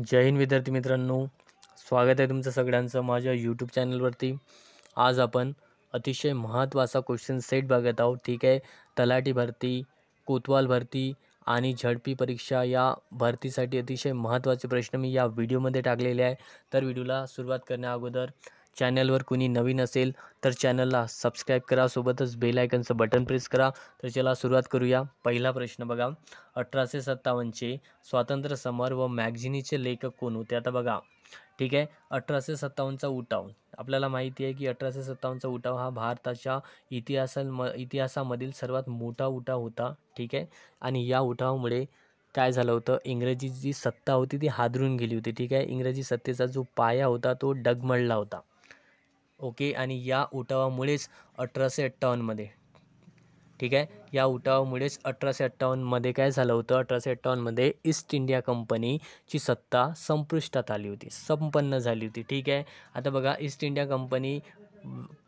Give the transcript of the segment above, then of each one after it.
जय हिंद विद्यार्थी मित्रांनो स्वागत आहे तुमचं सगळ्यांचं माझ्या यूट्यूब चॅनलवरती आज आपण अतिशय महत्त्वाचा क्वेश्चन सेट बघत आहोत ठीक आहे तलाठी भरती कोतवाल भरती आणि झडपी परीक्षा या भरतीसाठी अतिशय महत्त्वाचे प्रश्न मी या व्हिडिओमध्ये टाकलेले आहे तर व्हिडिओला सुरुवात करण्या अगोदर चॅनलवर कुणी नवीन असेल तर चॅनलला सबस्क्राईब करा सोबतच बेल बटन प्रेस करा तर चला सुरुवात करूया पहिला प्रश्न बघा अठराशे सत्तावन्नचे स्वातंत्र्य समर व मॅगझिनीचे लेखक कोण होते आता बघा ठीक आहे अठराशे सत्तावन्नचा उठाव आपल्याला माहिती आहे की अठराशे सत्तावन्नचा उठाव हा भारताच्या इतिहासाम इतिहासामधील सर्वात मोठा उठाव होता ठीक आहे आणि या उठावामुळे काय झालं होतं इंग्रजी जी सत्ता होती ती हादरून गेली होती ठीक आहे इंग्रजी सत्तेचा जो पाया होता तो डगमळला होता ओके आणि या उठावामुळेच अठराशे अठ्ठावन्नमध्ये ठीक आहे या उठावामुळेच अठराशे अठ्ठावन्नमध्ये काय झालं होतं अठराशे अठ्ठावन्नमध्ये ईस्ट इंडिया कंपनीची सत्ता संपुष्टात आली होती संपन्न झाली होती ठीक आहे आता बघा ईस्ट इंडिया कंपनी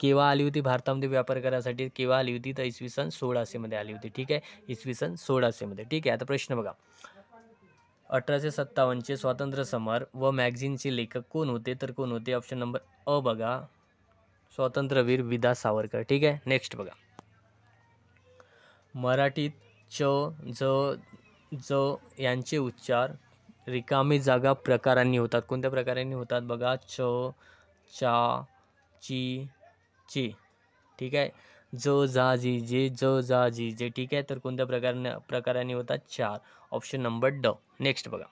केव्हा आली होती भारतामध्ये व्यापार करायसाठी केव्हा आली होती तर इसवी सन सोळाशेमध्ये आली होती ठीक आहे इसवी सन सोळाशेमध्ये ठीक आहे आता प्रश्न बघा अठराशे सत्तावन्नचे स्वातंत्र्य समर व मॅगझिनचे लेखक कोण होते तर कोण होते ऑप्शन नंबर अ बघा स्वातंत्र्यवीर विदा सावरकर ठीक आहे नेक्स्ट बघा मराठीत च ज ज यांचे उच्चार रिकामी जागा प्रकारांनी होतात कोणत्या प्रकारांनी होतात बघा च चा ची ची ठीक आहे ज जा जी जे ज जा जी जे ठीक आहे तर कोणत्या प्रकारने प्रकारांनी होतात चार ऑप्शन नंबर ड नेक्स्ट बघा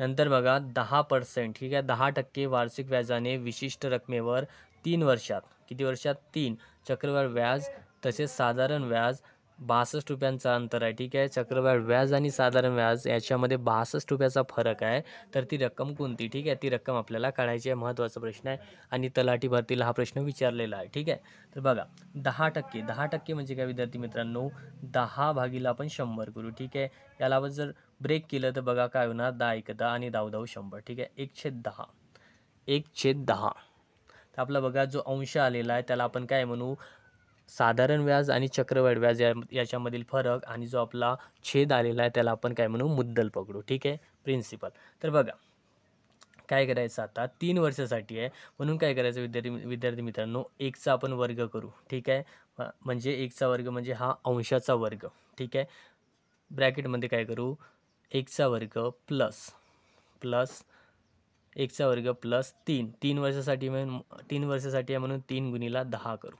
नंतर बघा दहा पर्सेंट ठीक आहे दहा टक्के वार्षिक व्याजाने विशिष्ट रकमेवर तीन वर्षात किती वर्षात तीन चक्रवाढ व्याज तसेच साधारण व्याज बासष्ट रुपयांचा अंतर आहे ठीक आहे चक्रवाढ व्याज आणि साधारण व्याज याच्यामध्ये बासष्ट रुपयाचा फरक आहे तर ती रक्कम कोणती ठीक आहे ती रक्कम आपल्याला काढायची आहे महत्त्वाचा प्रश्न आहे आणि तलाठी भरतीला हा प्रश्न विचारलेला आहे ठीक आहे तर बघा दहा टक्के दहा टक्के म्हणजे काय विद्यार्थी मित्रांनो दहा भागीला आपण शंभर करू ठीक आहे याला जर ब्रेक केलं तर बघा काय होणार दहा एक दहा आणि दहा दहा शंभर ठीक आहे एकशे दहा छेद दहा तर आपला बघा जो अंश आलेला आहे त्याला आपण काय म्हणू साधारण व्याज आणि चक्रवाढ व्याज या याच्यामधील फरक आणि जो आपला छेद आलेला आहे त्याला आपण काय म्हणू मुद्दल पकडू ठीक आहे प्रिन्सिपल तर बघा काय करायचं आता तीन वर्षासाठी आहे म्हणून काय करायचं विद्यार्थी विद्यार्थी मित्रांनो एकचा आपण वर्ग करू ठीक आहे म्हणजे एकचा वर्ग म्हणजे हा अंशाचा वर्ग ठीक आहे ब्रॅकेटमध्ये काय करू एकचा वर्ग प्लस प्लस एकचा वर्ग प्लस तीन तीन वर्षासाठी म्हणून तीन वर्षासाठी आहे म्हणून तीन गुणीला दहा करू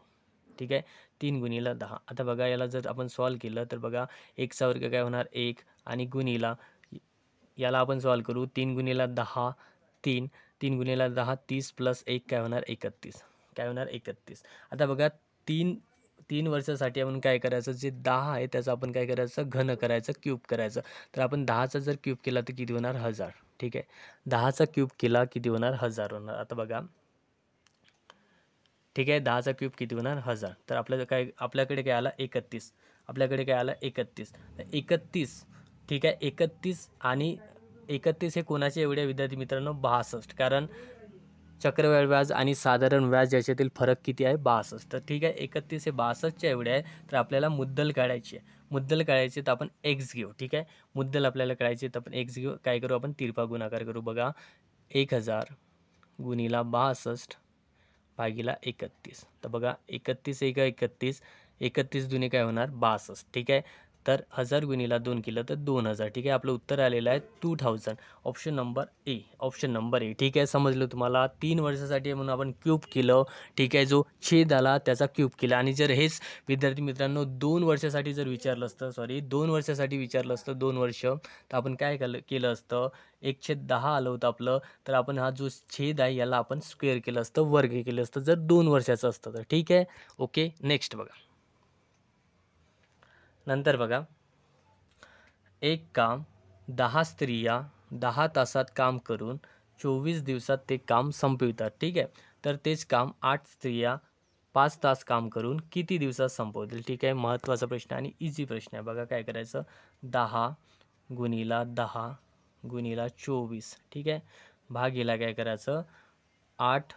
ठीक आहे तीन गुणीला दहा आता बघा याला जर आपण सॉल्व केलं तर बघा एकचा वर्ग काय होणार एक आणि गुणीला याला आपण सॉल्व करू तीन गुणीला दहा तीन तीन गुणीला दहा तीस प्लस एक काय होणार एकतीस काय होणार एकतीस आता बघा तीन तीन वर्षासाठी आपण काय करायचं जे दहा आहे त्याचं आपण काय करायचं घन करायचं क्यूब करायचं तर आपण दहाचा जर क्यूब केला तर किती होणार हजार ठीक आहे दहाचा क्यूब केला किती होणार हजार होणार आता बघा ठीक आहे दहाचा क्यूब किती होणार हजार तर आपल्या काय आपल्याकडे काय आला एकतीस आपल्याकडे काय आला एकतीस एकतीस ठीक आहे एकतीस आणि एकतीस हे कोणाचे एवढे विद्यार्थी मित्रांनो बासष्ट कारण चक्रवाढ व्याज आणि साधारण व्याज याच्यातील फरक किती आहे बासष्ट तर ठीक आहे एकतीस हे बासष्टच्या एवढे आहे तर आपल्याला मुद्दल काढायची आहे मुद्दल काढायचे तर आपण एक्स घेऊ ठीक आहे मुद्दल आपल्याला काढायची तर आपण एक्स घेऊ काय करू आपण तिरपा गुणाकार करू बघा एक हजार गुणीला बासष्ट भागीला एकतीस तर बघा एकतीस एका एकतीस एकतीस जुने काय होणार बासष्ट ठीक आहे तर हजार गुणीला दोन केलं तर दोन हजार ठीक आहे आपलं उत्तर आलेलं आहे two thousand option number A option number A ठीक आहे समजलं तुम्हाला तीन वर्षासाठी म्हणून आपण क्यूब केलं ठीक आहे जो छेद आला त्याचा क्यूब केला आणि जर हेच विद्यार्थी मित्रांनो दोन वर्षासाठी जर विचारलं असतं सॉरी दोन वर्षासाठी विचारलं असतं दोन वर्ष तर आपण काय केलं असतं एक छेद दहा आलं होतं आपलं तर आपण हा जो छेद आहे याला आपण स्क्वेअर केलं असतं वर्ग केलं असतं जर दोन वर्षाचं असतं तर ठीक आहे ओके नेक्स्ट बघा नंतर बघा एक काम दहा स्त्रिया दहा तासात काम करून चोवीस दिवसात ते काम संपवितात ठीक आहे तर तेच काम आठ स्त्रिया पाच तास काम करून किती दिवसात संपवतील ठीक आहे महत्त्वाचा प्रश्न आणि इझी प्रश्न आहे बघा काय करायचं दहा गुणीला दहा गुणीला चोवीस ठीक आहे भागीला काय करायचं आठ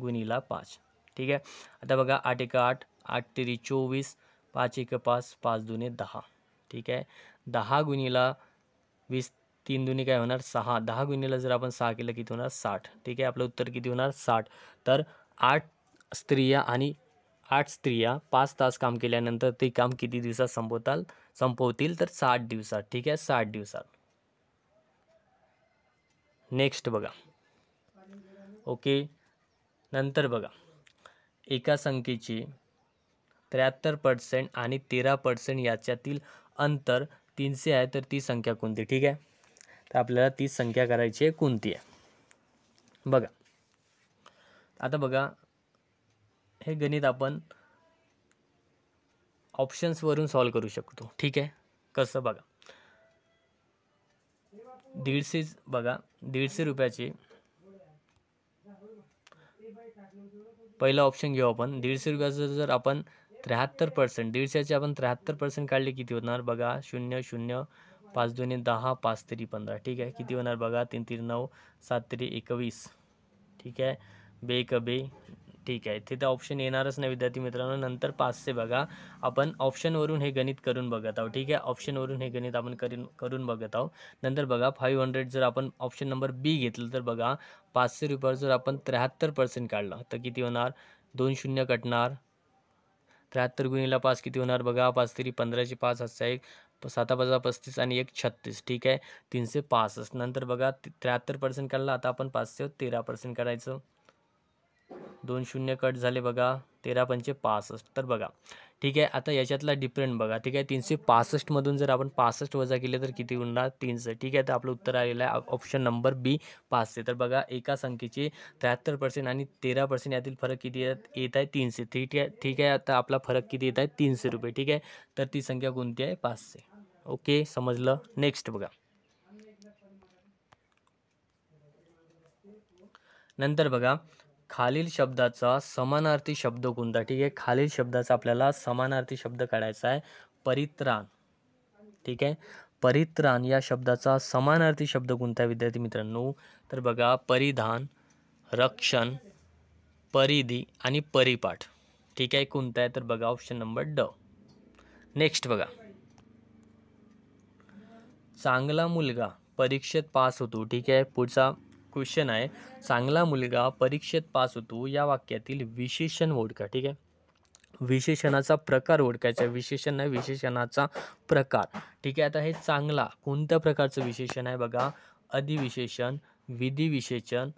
गुणीला पाच ठीक आहे आता बघा आठ एका आठ आठ तेरी चोवीस पाच एक पाच पाच दुने दहा ठीक आहे दहा गुणीला वीस तीन दुनी काय होणार सहा दहा गुणीला जर आपण सहा केलं किती होणार साठ ठीक आहे आपलं उत्तर किती होणार साठ तर आठ स्त्रिया आणि आठ स्त्रिया पाच तास काम केल्यानंतर ते काम किती दिवसात संपवताल संपवतील तर साठ दिवसात ठीक आहे साठ दिवसात नेक्स्ट बघा ओके नंतर बघा एका संख्येची त्र्याहत्तर पर्सेंट आणि तेरा पर्सेंट याच्यातील अंतर तीनशे आहे तर ती संख्या कोणती ठीक आहे तर आपल्याला ती संख्या करायची आहे कोणती आहे बघा आता बघा हे गणित आपण ऑप्शन्सवरून सॉल्व करू शकतो ठीक आहे कसं बघा दीडशे बघा दीडशे रुपयाचे पहिला ऑप्शन घेऊ आपण दीडशे रुपयाचं जर आपण त्र्याहत्तर पर्सेंट दीडशेचे आपण त्र्याहत्तर पर्सेंट काढले किती होणार बघा शून्य शून्य पाच दोन्ही दहा पाच तरी पंधरा ठीक आहे किती होणार बघा तीन तीन नऊ सात तरी एकवीस ठीक आहे बे क बे ठीक आहे तिथं ऑप्शन येणारच नाही विद्यार्थी मित्रांनो नंतर पाचशे बघा आपण ऑप्शनवरून हे गणित करून बघत आहोत ठीक आहे ऑप्शनवरून हे गणित आपण करीन करून बघत आहोत नंतर बघा फाईव्ह हंड्रेड जर आपण ऑप्शन नंबर बी घेतलं तर बघा पाचशे रुपयावर जर आपण त्र्याहत्तर पर्सेंट काढलं तर किती होणार दोन शून्य कटणार त्र्याहत्तर गुणीला पाच किती होणार बघा पाच तरी पंधराशे पाच असा एक साता पाचा पस्तीस आणि एक छत्तीस ठीक आहे तीनशे पासष्ट नंतर बघा त्र्याहत्तर पर्सेंट काढला आता आपण पाचशे तेरा पर्सेंट काढायचं दोन शून्य कट झाले बघा तेरा पंचे पासष्ट तर बघा ठीक आहे आता याच्यातला डिफरंट बघा ठीक आहे तीनशे पासष्टमधून जर आपण पासष्ट वजा केले तर किती उरणार तीनशे ठीक आहे तर आपलं उत्तर आलेलं आहे ऑप्शन नंबर बी पाचशे तर बघा एका संख्येचे त्र्याहत्तर पर्सेंट आणि तेरा पर्सेंट यातील फरक किती येत आहे तीनशे ठीक आहे ठीक आहे आता आपला फरक किती येत आहे तीनशे रुपये ठीक आहे तर ती संख्या कोणती आहे पाचशे ओके समजलं नेक्स्ट बघा नंतर बघा खालील शब्दाचा समानार्थी शब्द कोणता ठीक आहे खालील शब्दाचा आपल्याला समानार्थी शब्द काढायचा आहे परित्राण ठीक आहे परित्राण या शब्दाचा समानार्थी शब्द कोणता विद्यार्थी मित्रांनो तर बघा परिधान रक्षण परिधी आणि परिपाठ ठीक आहे कोणता आहे तर बघा ऑप्शन नंबर ड नेक्स्ट बघा चांगला मुलगा परीक्षेत पास होतो ठीक आहे पुढचा क्वेश्चन आहे चांगला मुलगा परीक्षेत पास होतो या वाक्यातील विशेषण ओळखा ठीक आहे विशेषणाचा प्रकार ओळखायचा विशेषण नाही विशेषणाचा प्रकार ठीक आहे आता हे चांगला कोणत्या प्रकारचं विशेषण आहे बघा अधिविशेषण विधिविशेषण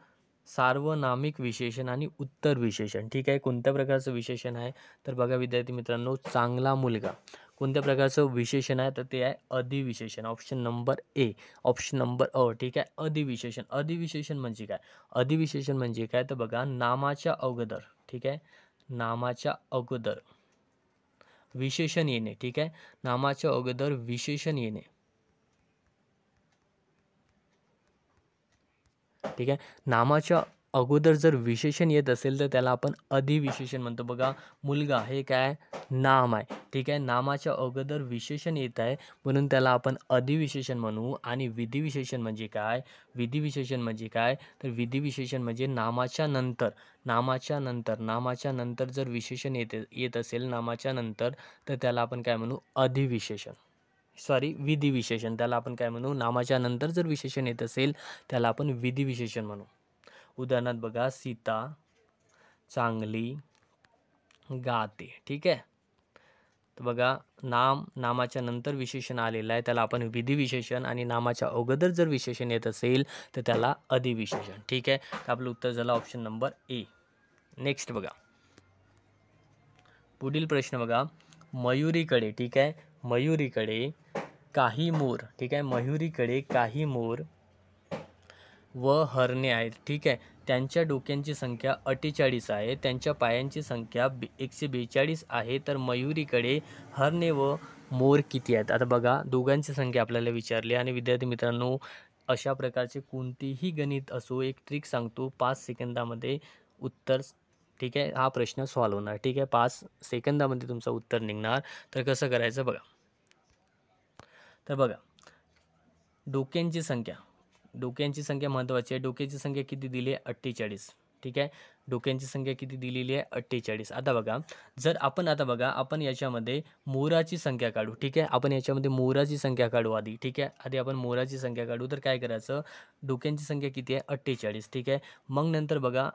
सार्वनामिक विशेषण आणि उत्तर विशेषण ठीक आहे कोणत्या प्रकारचं विशेषण आहे तर बघा विद्यार्थी मित्रांनो चांगला मुलगा कोणत्या प्रकारचं विशेषण आहे तर ते आहे अधिविशेषण option number A option number अ ठीक आहे अधिविशेषण अधिविशेषण म्हणजे काय अधिविशेषण म्हणजे काय तर बघा नामाच्या अगोदर ठीक आहे नामाच्या अगोदर विशेषण येणे ठीक आहे नामाच्या अगोदर विशेषण येणे ठीक आहे नामाच्या अगोदर जर विशेषण येत असेल तर त्याला आपण अधिविशेषण म्हणतो बघा मुलगा हे काय नाम आहे ठीक आहे नामाच्या अगोदर विशेषण येत आहे म्हणून त्याला आपण अधिविशेषण म्हणू आणि विधिविशेषण म्हणजे काय विधिविशेषण म्हणजे काय तर विधिविशेषण म्हणजे नामाच्या नंतर नामाच्या नंतर नामाच्या नंतर जर विशेषण येते येत असेल नामाच्या नंतर तर त्याला आपण काय म्हणू अधिविशेषण सॉरी विधिविशेषण त्याला आपण काय म्हणू नामाच्या नंतर जर विशेषण येत असेल त्याला आपण विधिविशेषण म्हणू उदाहरणार्थ बघा सीता चांगली गाते ठीक आहे तर बघा नाम नामाच्या नंतर विशेषण आलेलं आहे त्याला आपण विधिविशेषण आणि नामाच्या अगोदर जर विशेषण येत असेल तर त्याला अधिविशेषण ठीक आहे तर आपलं उत्तर झालं ऑप्शन नंबर ए नेक्स्ट बघा पुढील प्रश्न बघा मयुरीकडे ठीक आहे मयुरीकडे काही मोर ठीक आहे मयुरीकडे काही मोर व हरणे आहेत ठीक आहे त्यांच्या डोक्यांची संख्या अठ्ठेचाळीस आहे त्यांच्या पायांची संख्या बे एकशे बेचाळीस आहे तर मयुरीकडे हरणे व मोर किती आहेत आता बघा दोघांची संख्या आपल्याला विचारली आणि विद्यार्थी मित्रांनो अशा प्रकारचे कोणतेही गणित असो एक ट्रिक सांगतो पाच सेकंदामध्ये उत्तर ठीक आहे हा प्रश्न सॉल्व्ह होणार ठीक आहे पाच सेकंदामध्ये तुमचं उत्तर निघणार तर कसं करायचं बघा तर बघा डोक्यांची संख्या डोक्यांची संख्या महत्त्वाची आहे डोक्याची संख्या किती दिली आहे अठ्ठेचाळीस ठीक आहे डोक्यांची संख्या किती दिलेली आहे अठ्ठेचाळीस आता बघा जर आपण आता बघा आपण याच्यामध्ये मोराची संख्या काढू ठीक आहे आपण याच्यामध्ये मोराची संख्या काढू आधी ठीक आहे आधी आपण मोराची संख्या काढू तर काय करायचं डोक्यांची संख्या किती आहे अठ्ठेचाळीस ठीक आहे मग नंतर बघा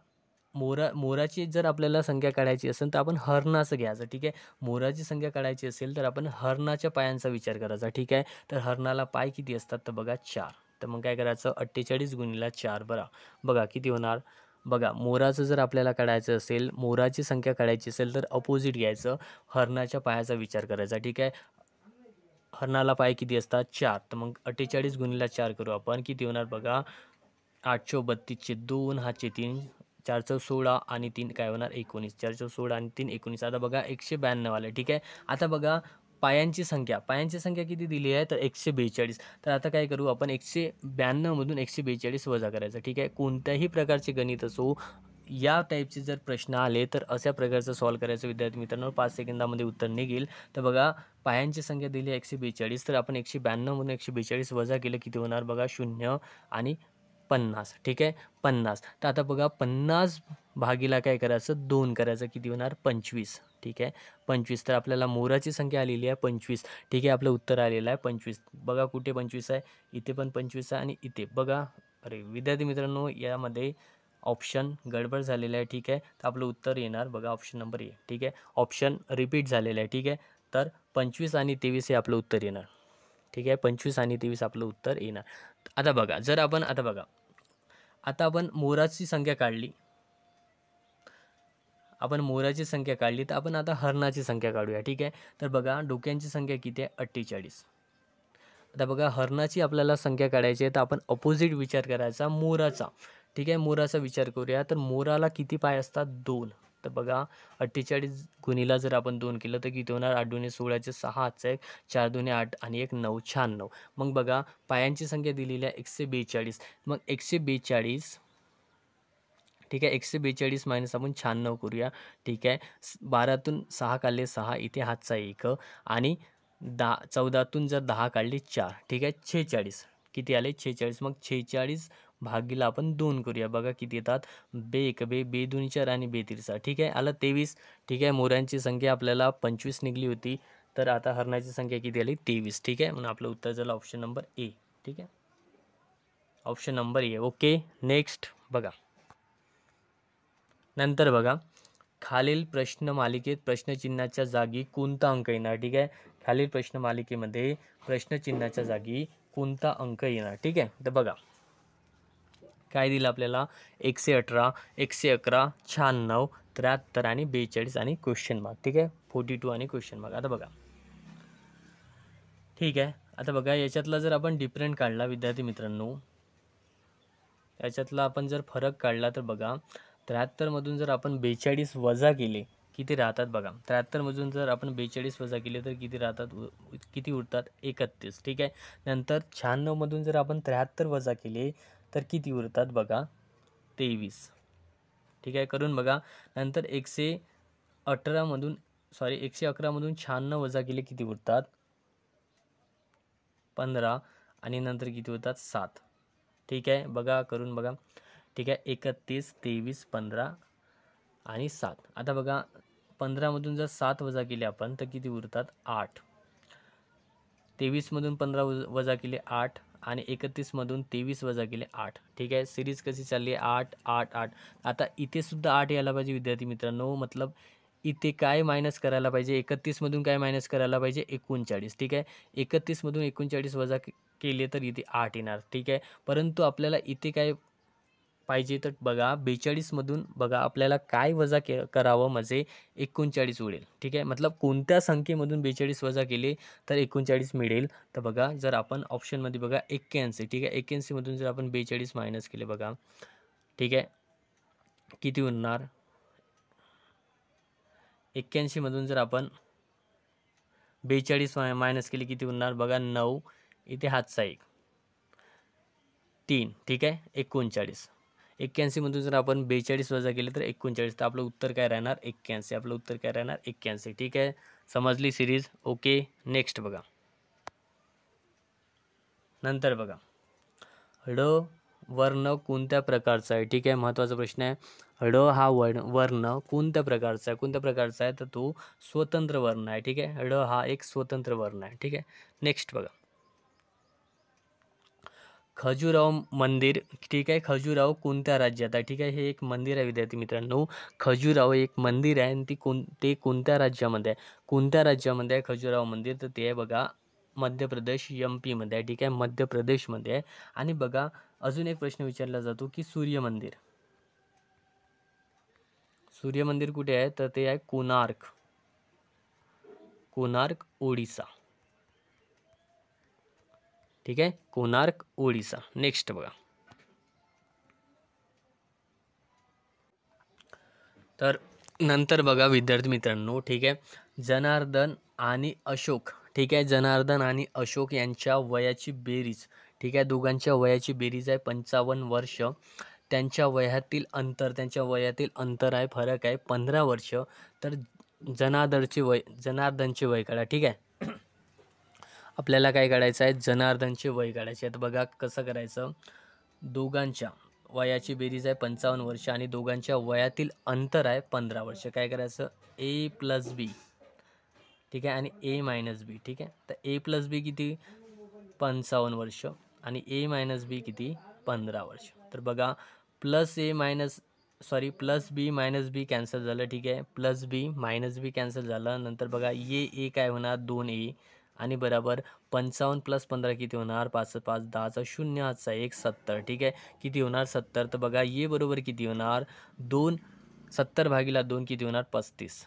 मोरा मोराची जर आपल्याला संख्या काढायची असेल तर आपण हरणाचं घ्यायचं ठीक आहे मोराची संख्या काढायची असेल तर आपण हरणाच्या पायांचा विचार करायचा ठीक आहे तर हरणाला पाय किती असतात तर बघा चार तर मग काय करायचं अठ्ठेचाळीस गुणीला चार बरा बघा किती होणार बघा मोराचं जर आपल्याला काढायचं असेल मोराची संख्या काढायची असेल तर अपोजिट घ्यायचं हरणाच्या पायाचा विचार करायचा ठीक आहे हरणाला पाय किती असतात चार तर मग अठ्ठेचाळीस गुणीला चार करू आपण किती होणार बघा आठशे बत्तीसचे दोन हातचे तीन चारशे सोळा आणि तीन काय होणार एकोणीस चारशे सोळा आणि तीन एकोणीस आता बघा एकशे ब्याण्णव आलं ठीक आहे आता बघा पायांची संख्या पायांची संख्या किती दिली आहे तर एकशे बेचाळीस तर आता काय करू आपण एकशे ब्याण्णवमधून एकशे बेचाळीस वजा करायचं ठीक आहे कोणत्याही प्रकारचे गणित असो या टाईपचे जर प्रश्न आले तर अशा प्रकारचं सॉल्व करायचं विद्यार्थी मित्रांनो पाच सेकंदामध्ये उत्तर निघेल तर बघा पायांची संख्या दिली आहे एकशे बेचाळीस तर आपण एकशे ब्याण्णवमधून एकशे बेचाळीस वजा केलं किती होणार बघा शून्य आणि पन्नास ठीक आहे पन्नास तर आता बघा पन्नास भागीला काय करायचं दोन करायचं किती होणार पंचवीस ठीक आहे पंचवीस तर आपल्याला मोराची संख्या आलेली आहे पंचवीस ठीक आहे आपलं उत्तर आलेलं आहे पंचवीस बघा कुठे पंचवीस आहे इथे पण पंचवीस आहे आणि इथे बघा अरे विद्यार्थी मित्रांनो यामध्ये ऑप्शन गडबड झालेलं आहे ठीक आहे तर आपलं उत्तर येणार बघा ऑप्शन नंबर ए ठीक आहे ऑप्शन रिपीट झालेलं आहे ठीक आहे तर पंचवीस आणि तेवीस हे आपलं उत्तर येणार ठीक आहे पंचवीस आणि तेवीस आपलं उत्तर येणार आता बघा जर आपण आता बघा आता आपण मोराची संख्या काढली आपण मोराची संख्या काढली तर आपण आता हरणाची संख्या काढूया ठीक आहे तर बघा डोक्यांची संख्या किती आहे अठ्ठेचाळीस आता बघा हरणाची आपल्याला संख्या काढायची आहे तर आपण अपोजिट विचार करायचा मोराचा ठीक आहे मोराचा विचार करूया तर मोराला किती पाय असतात दोन तर बघा अठ्ठेचाळीस गुणीला जर आपण दोन केलं तर किती होणार आठ दोन्ही सोळाचे सहा एक चार दोन्ही आठ आणि एक नऊ शहाण्णव मग बघा पायांची संख्या दिलेली आहे एकशे बेचाळीस मग एकशे बेचाळीस ठीक आहे एकशे बेचाळीस मायनस आपण शहाण्णव करूया ठीक आहे बारातून सहा काढले सहा इथे हातचा एक आणि दहा चौदातून जर दहा काढले चार ठीक आहे छेचाळीस किती आले छेचाळीस मग छेचाळीस भागीला आपण दोन करूया बघा किती येतात बे एक बे बे दोन चार आणि बे ठीक आहे आला तेवीस ठीक आहे मोऱ्यांची संख्या आपल्याला पंचवीस निघली होती तर आता हरणाची संख्या किती आली तेवीस ठीक आहे म्हणून आपलं उत्तर झालं ऑप्शन नंबर ए ठीक आहे option number A okay next बघा नंतर बघा खालील प्रश्न मालिकेत प्रश्नचिन्हाच्या जागी कोणता अंक येणार ठीक आहे खालील प्रश्न मालिकेमध्ये प्रश्नचिन्हाच्या जागी कोणता अंक येणार ठीक आहे तर बघा काय दिलं आपल्याला एकशे अठरा एकशे अकरा शहाण्णव त्र्याहत्तर आणि बेचाळीस आणि क्वेश्चन मार्क ठीक आहे फोर्टी टू आणि क्वेश्चन मार्क आता बघा ठीक आहे आता बघा याच्यातला जर आपण डिफरंट काढला विद्यार्थी मित्रांनो याच्यातला आपण जर फरक काढला तर बघा त्र्याहत्तरमधून जर आपण बेचाळीस वजा केले किती राहतात बघा त्र्याहत्तरमधून जर आपण बेचाळीस वजा केले तर किती राहतात किती उरतात एकतीस ठीक आहे नंतर शहाण्णवमधून जर आपण त्र्याहत्तर वजा केले तर किती उरतात बघा तेवीस ठीक आहे करून बघा नंतर एकशे अठरामधून सॉरी एकशे अकरामधून शहाण्णव वजा केले किती उरतात पंधरा आणि नंतर किती होतात सात ठीक आहे बघा करून बघा ठीक आहे एकतीस तेवीस पंधरा आणि सात आता बघा पंधरामधून जर सात वजा केले आपण तर किती उरतात आठ तेवीसमधून पंधरा वजा केले आठ आणि एकतीसमधून तेवीस वजा केले आठ ठीक आहे सिरीज कशी चालली आठ आठ आठ आता इथेसुद्धा आठ यायला पाहिजे विद्यार्थी मित्रांनो मतलब इथे काय मायनस करायला पाहिजे एकतीसमधून काय मायनस करायला पाहिजे एकोणचाळीस ठीक आहे एकतीसमधून एकोणचाळीस वजा केले तर इथे आठ येणार ठीक आहे परंतु आपल्याला इथे काय पाहिजे तर बघा बेचाळीसमधून बघा आपल्याला काय वजा के करावं म्हणजे एकोणचाळीस उडेल ठीक आहे मतलब कोणत्या संख्येमधून बेचाळीस वजा केले तर एकोणचाळीस मिळेल तर बघा जर आपण ऑप्शनमध्ये बघा एक्क्याऐंशी ठीक आहे एक्क्याऐंशीमधून जर आपण बेचाळीस मायनस केले बघा ठीक आहे किती उरणार एक्क्याऐंशीमधून जर आपण बेचाळीस माय मायनस केले किती उरणार बघा नऊ इथे हातचा एक तीन ठीक आहे एकोणचाळीस मधून जर आपण बेचाळीस वजा केले तर एकोणचाळीस तर आपलं उत्तर काय राहणार एक्क्याऐंशी आपलं उत्तर काय राहणार एक्क्याऐंशी ठीक आहे समजली सिरीज ओके नेक्स्ट बघा नंतर बघा ड वर्ण कोणत्या प्रकारचा आहे ठीक आहे महत्त्वाचा प्रश्न आहे ड हा वर्ण वर्ण कोणत्या प्रकारचा आहे कोणत्या प्रकारचा आहे तर तो स्वतंत्र वर्ण आहे ठीक आहे ड हा एक स्वतंत्र वर्ण आहे ठीक आहे नेक्स्ट बघा खजुराव मंदिर ठीक आहे खजुराव कोणत्या राज्यात आहे ठीक आहे हे एक मंदिर आहे विद्यार्थी मित्रांनो खजुराव एक मंदिर आहे आणि ती कोण ते कोणत्या राज्यामध्ये आहे कोणत्या राज्यामध्ये आहे खजुराव मंदिर तर ते आहे बघा मध्य प्रदेश एम पीमध्ये आहे ठीक आहे मध्य प्रदेशमध्ये आहे आणि बघा अजून एक प्रश्न विचारला जातो की सूर्य मंदिर सूर्य मंदिर कुठे आहे तर ते आहे कोणार्क कोणार्क ओडिसा ठीक आहे कोणार्क ओडिसा नेक्स्ट बघा तर नंतर बघा विद्यार्थी मित्रांनो ठीक आहे जनार्दन आणि अशोक ठीक आहे जनार्दन आणि अशोक यांच्या वयाची बेरीज ठीक आहे दोघांच्या वयाची बेरीज आहे पंचावन्न वर्ष त्यांच्या वयातील अंतर त्यांच्या वयातील अंतर आहे फरक आहे पंधरा वर्ष तर जनार्दनचे वय जनार्दनचे वय काढा ठीक आहे आपल्याला काय काढायचं आहे जनार्दनचे वय काढायचे आहेत बघा कसं करायचं दोघांच्या वयाची बेरीज आहे पंचावन्न वर्ष आणि दोघांच्या वयातील अंतर आहे पंधरा वर्ष काय करायचं ए प्लस बी ठीक आहे आणि ए मायनस बी ठीक आहे तर ए प्लस बी किती पंचावन्न वर्ष आणि ए मायनस बी किती पंधरा वर्ष तर बघा plus A minus sorry plus B minus B cancel झालं ठीक आहे plus B minus B cancel झालं नंतर बघा ए ए काय होणार दोन ए आणि बराबर पंचावन्न प्लस पंधरा किती होणार पाच पाच दहाचा शून्य आजचा एक सत्तर ठीक आहे किती होणार सत्तर तर बघा ये बरोबर किती होणार दोन सत्तर भागीला दोन किती होणार पस्तीस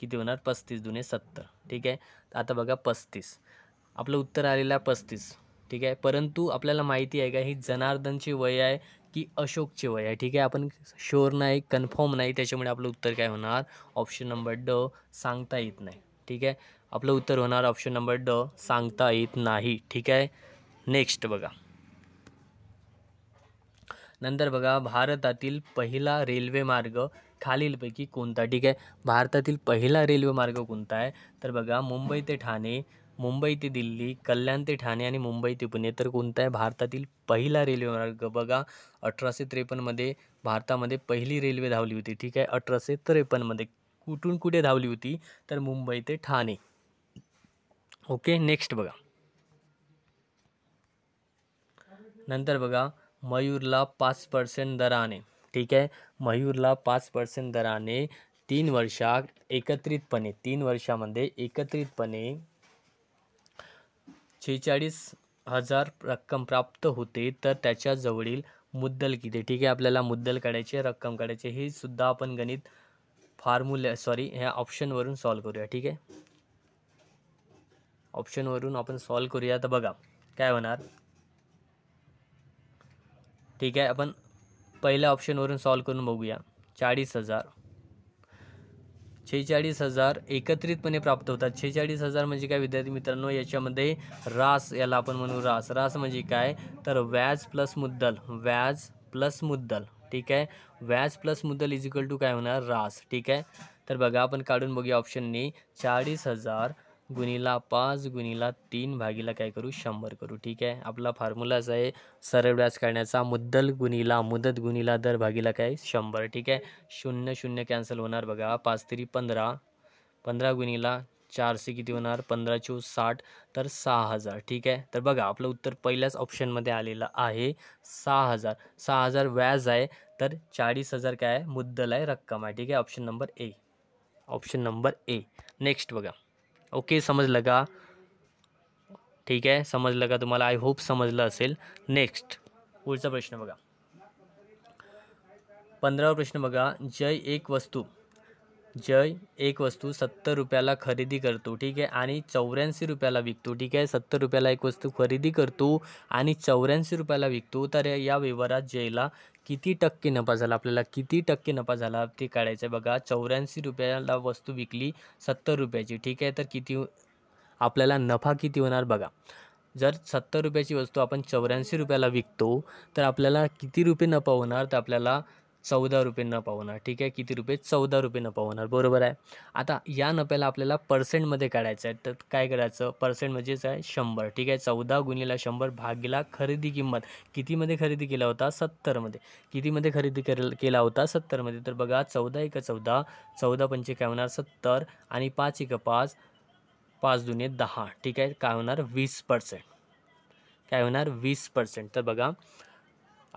किती होणार पस्तीस दुने सत्तर ठीक आहे आता बघा पस्तीस आपलं उत्तर आलेलं आहे पस्तीस ठीक आहे परंतु आपल्याला माहिती आहे का ही जनार्दनची वय आहे की अशोकचे वय आहे ठीक आहे आपण शोर नाही कन्फर्म नाही त्याच्यामुळे आपलं उत्तर काय होणार ऑप्शन नंबर ड सांगता येत नाही ठीक आहे आपलं उत्तर होणार ऑप्शन नंबर ड सांगता येत नाही ठीक आहे नेक्स्ट बघा नंतर बघा भारतातील पहिला रेल्वे मार्ग खालीलपैकी कोणता ठीक आहे भारतातील पहिला रेल्वे मार्ग कोणता आहे तर बघा मुंबई ते ठाणे मुंबई ते दिल्ली कल्याण ते ठाणे आणि मुंबई ते पुणे तर कोणता आहे भारतातील पहिला रेल्वे मार्ग बघा अठराशे त्रेपन्नमध्ये भारतामध्ये पहिली रेल्वे धावली होती ठीक आहे अठराशे त्रेपन्नमध्ये कुठून कुठे धावली होती तर मुंबई ते ठाणे ओके नेक्स्ट बघा नंतर बघा मयूरला पाच पर्सेंट दराने ठीक आहे मयूरला पाच पर्सेंट दराने तीन वर्षात एकत्रितपणे तीन वर्षामध्ये एकत्रितपणे शेहेचाळीस हजार रक्कम प्राप्त होते तर त्याच्याजवळील मुद्दल किती ठीक आहे आपल्याला मुद्दल काढायचे रक्कम काढायचे हे सुद्धा आपण गणित फॉर्म्युले सॉरी ह्या ऑप्शनवरून सॉल्व करूया ठीक आहे ऑप्शनवरून आपण सॉल्व करूया तर बघा काय होणार ठीक आहे आपण पहिल्या ऑप्शनवरून सॉल्व करून बघूया चाळीस हजार शेहेचाळीस हजार एकत्रितपणे प्राप्त होतात शेहेचाळीस हजार म्हणजे काय विद्यार्थी मित्रांनो याच्यामध्ये रास याला आपण म्हणू रास रास म्हणजे काय तर व्याज प्लस मुद्दल व्याज प्लस मुद्दल ठीक आहे व्याज प्लस मुद्दल इज इक्वल टू काय होणार रास ठीक आहे तर बघा आपण काढून बघूया ऑप्शननी चाळीस हजार गुणिला पाच गुणिला तीन भागीला काय करू शंभर करू ठीक आहे आपला फॉर्म्युलाच आहे सरळ व्याज काढण्याचा मुद्दल गुणिला मुदत गुणिला दर भागीला काय शंभर ठीक आहे शून्य शून्य कॅन्सल होणार बघा पाच तरी पंधरा पंधरा गुणिला चारशे किती होणार पंधरा चो साठ तर सहा हजार ठीक आहे तर बघा आपलं उत्तर पहिल्याच ऑप्शनमध्ये आलेलं आहे सहा हजार सहा हजार व्याज आहे तर चाळीस हजार काय आहे मुद्दल आहे रक्कम आहे ठीक आहे option number A option number A next बघा ओके समज लगा ठीक आहे समजलं का तुम्हाला आय होप समजलं असेल नेक्स्ट पुढचा प्रश्न बघा पंधरावा प्रश्न बघा जय एक वस्तू जय एक वस्तू सत्तर रुपयाला खरेदी करतो ठीक आहे आणि चौऱ्याऐंशी रुपयाला विकतो ठीक आहे सत्तर रुपयाला एक वस्तू खरेदी करतो आणि चौऱ्याऐंशी रुपयाला विकतो तर या व्यवहारात जयला किती टक्के नफा झाला आपल्याला किती टक्के नफा झाला ते काढायचं आहे बघा चौऱ्याऐंशी रुपयाला वस्तू विकली सत्तर रुपयाची ठीक आहे तर किती आपल्याला नफा किती होणार बघा जर सत्तर रुपयाची वस्तू आपण चौऱ्याऐंशी रुपयाला विकतो तर आपल्याला किती रुपये नफा होणार तर आपल्याला चौदा रुपये न होणार ठीक आहे किती रुपये चौदा रुपये पावणार होणार बरोबर आहे आता या नप्याला आपल्याला पर्सेंटमध्ये काढायचं आहे तर काय करायचं पर्सेंट म्हणजेच आहे शंभर ठीक आहे चौदा गुणिला शंभर भागीला खरेदी किंमत कितीमध्ये खरेदी केला होता सत्तरमध्ये कितीमध्ये खरेदी केला होता सत्तरमध्ये तर बघा चौदा एक चौदा चौदा पंचे काय होणार सत्तर आणि पाच एक पाच पाच दुने दहा ठीक आहे काय होणार वीस पर्सेंट काय होणार वीस पर्सेंट तर बघा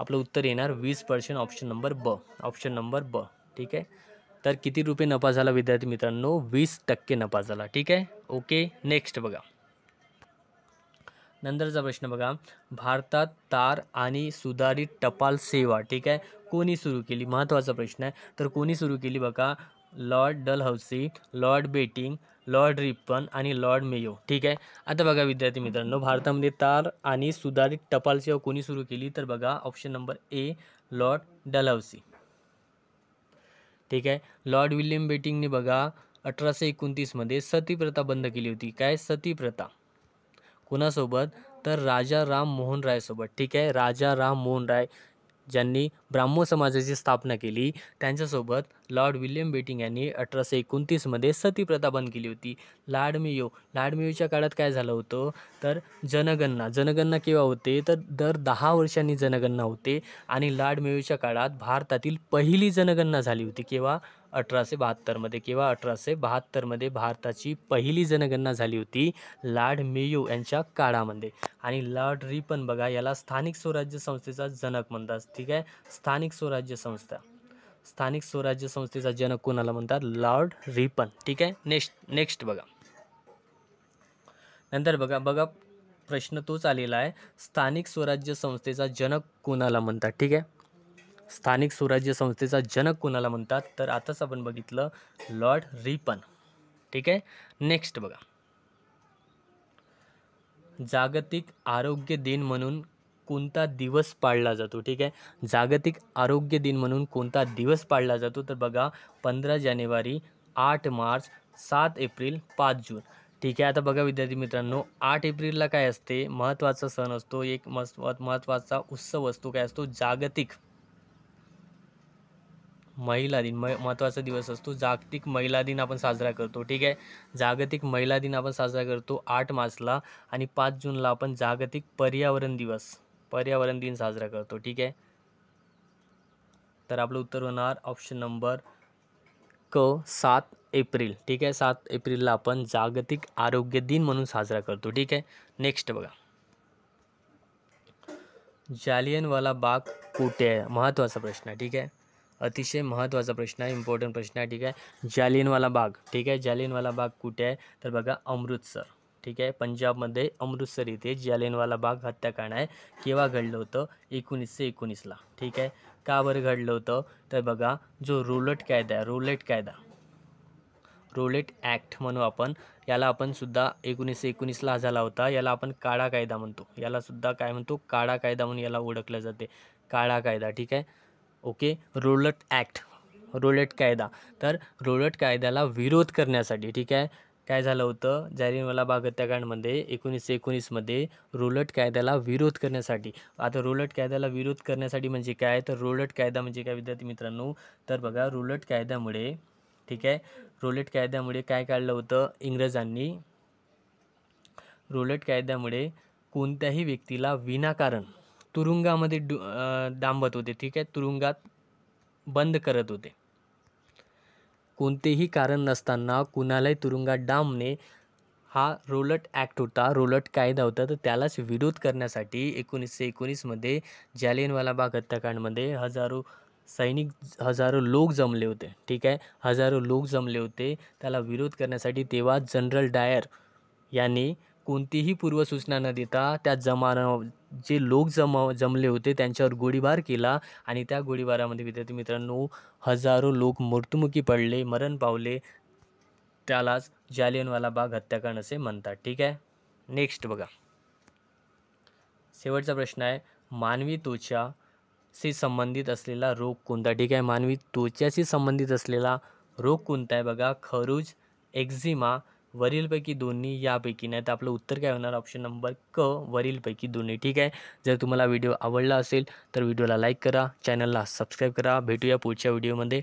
आपलं उत्तर येणार वीस पर्सेंट ऑप्शन नंबर ब ऑप्शन नंबर ब ठीक आहे तर किती रुपये नफा झाला विद्यार्थी मित्रांनो वीस टक्के नफा झाला ठीक आहे ओके नेक्स्ट बघा नंतरचा प्रश्न बघा भारतात तार आणि सुधारित टपाल सेवा ठीक आहे कोणी सुरू केली महत्त्वाचा प्रश्न आहे तर कोणी सुरू केली बघा Lord Dalhousie Lord Bentinck Lord Ripon आणि लॉर्ड मेयो ठीक आहे आता बघा विद्यार्थी मित्रांनो भारतामध्ये तार आणि सुधारित टपाल सेवा कोणी सुरू केली तर बघा option number A Lord Dalhousie ठीक आहे लॉर्ड विल्यम बेटिंगने बघा अठराशे एकोणतीसमध्ये सतीप्रथा बंद केली होती काय सतीप्रथा कुणासोबत तर राजा राम मोहन रायसोबत ठीक आहे राजा राम मोहन राय ज्यांनी ब्राह्मो समाजाची स्थापना केली त्यांच्यासोबत लॉर्ड विल्यम बेटिंग यांनी अठराशे एकोणतीसमध्ये सती बंद केली होती लाडमियो लाडमियोच्या काळात काय झालं होतं तर जनगणना जनगणना केव्हा होते तर दर दहा वर्षांनी जनगणना होते आणि लाडमियोच्या काळात भारतातील पहिली जनगणना झाली होती केव्हा अठराशे बहात्तरमध्ये किंवा अठराशे बहात्तरमध्ये भारताची पहिली जनगणना झाली होती लॉर्ड मेयू यांच्या काळामध्ये आणि लॉर्ड रिपन बघा याला स्थानिक स्वराज्य संस्थेचा जनक म्हणतात ठीक आहे स्थानिक स्वराज्य संस्था स्थानिक स्वराज्य संस्थेचा जनक कोणाला म्हणतात लॉर्ड रिपन ठीक आहे नेक्स्ट नेक्स्ट बघा नंतर बघा बघा प्रश्न तोच आलेला आहे स्थानिक स्वराज्य संस्थेचा जनक कोणाला म्हणतात ठीक आहे स्थानिक स्वराज्य संस्थेचा जनक कोणाला म्हणतात तर आताच आपण बघितलं लॉर्ड रिपन ठीक आहे नेक्स्ट बघा जागतिक आरोग्य दिन म्हणून कोणता दिवस पाळला जातो ठीक आहे जागतिक आरोग्य दिन म्हणून कोणता दिवस पाळला जातो तर बघा पंधरा जानेवारी आठ मार्च सात एप्रिल पाच जून ठीक आहे आता बघा विद्यार्थी मित्रांनो आठ एप्रिलला काय असते महत्त्वाचा सण असतो एक मस्त महत्त्वाचा उत्सव असतो काय असतो जागतिक महिला दिन म महत्त्वाचा दिवस असतो जागतिक महिला दिन आपण साजरा करतो ठीक आहे जागतिक महिला दिन आपण साजरा करतो आठ मार्चला आणि पाच जूनला आपण जागतिक पर्यावरण दिवस पर्यावरण दिन साजरा करतो ठीक आहे तर आपलं उत्तर होणार ऑप्शन नंबर क सात एप्रिल ठीक आहे सात एप्रिलला आपण जागतिक आरोग्य दिन म्हणून साजरा करतो ठीक आहे नेक्स्ट बघा जालियनवाला बाग कुठे आहे महत्त्वाचा प्रश्न ठीक आहे अतिशय महत्त्वाचा प्रश्न आहे इम्पॉर्टंट प्रश्न आहे ठीक आहे जालियनवाला बाग ठीक आहे जालियनवाला बाग कुठे आहे तर बघा अमृतसर ठीक आहे पंजाबमध्ये अमृतसर इथे जालियनवाला बाग हत्याकांड आहे केव्हा घडलं होतं एकोणीसशे एकोणीसला ठीक आहे का बरं घडलं होतं तर बघा जो रोलट कायदा आहे रोलेट कायदा रोलेट ॲक्ट म्हणू आपण याला आपण सुद्धा एकोणीसशे एकोणीसला झाला होता याला आपण काळा कायदा म्हणतो यालासुद्धा काय म्हणतो काळा कायदा म्हणून याला ओळखलं जाते काळा कायदा ठीक आहे ओके रोलट ॲक्ट रोलट कायदा तर रोलट कायद्याला विरोध करण्यासाठी ठीक आहे काय झालं होतं बाग हत्याकांडमध्ये एकोणीसशे एकोणीसमध्ये रोलट कायद्याला विरोध करण्यासाठी आता रोलट कायद्याला विरोध करण्यासाठी म्हणजे काय तर रोलट कायदा म्हणजे काय विद्यार्थी मित्रांनो तर बघा रोलट कायद्यामुळे ठीक आहे रोलट कायद्यामुळे काय काढलं होतं इंग्रजांनी रोलट कायद्यामुळे कोणत्याही व्यक्तीला विनाकारण तुरुंगामध्ये डु डांबत होते ठीक आहे तुरुंगात बंद करत होते कोणतेही कारण नसताना कुणालाही तुरुंगात डांबणे हा रोलट ॲक्ट होता रोलट कायदा होता तर त्यालाच विरोध करण्यासाठी एकोणीसशे एकोणीसमध्ये जालियनवाला बाग हत्याकांडमध्ये हजारो सैनिक हजारो लोक जमले होते ठीक आहे हजारो लोक जमले होते त्याला विरोध करण्यासाठी तेव्हा जनरल डायर यांनी कोणतीही पूर्वसूचना न देता त्या जमाना जे लोक जम जमले होते त्यांच्यावर गोळीबार केला आणि त्या गोळीबारामध्ये विद्यार्थी मित्रांनो हजारो लोक मृत्युमुखी पडले मरण पावले त्यालाच जालियनवाला बाग हत्याकांड असे म्हणतात ठीक आहे नेक्स्ट बघा शेवटचा प्रश्न आहे मानवी त्वचाशी संबंधित असलेला रोग कोणता ठीक आहे मानवी त्वचाशी संबंधित असलेला रोग कोणता आहे बघा खरूज एक्झिमा वरीलपैकी दोन्ही यापैकी नाही तर आपलं उत्तर काय होणार ऑप्शन नंबर क वरीलपैकी दोन्ही ठीक आहे जर तुम्हाला व्हिडिओ आवडला असेल तर व्हिडिओला लाईक करा चॅनलला सबस्क्राईब करा भेटूया पुढच्या व्हिडिओमध्ये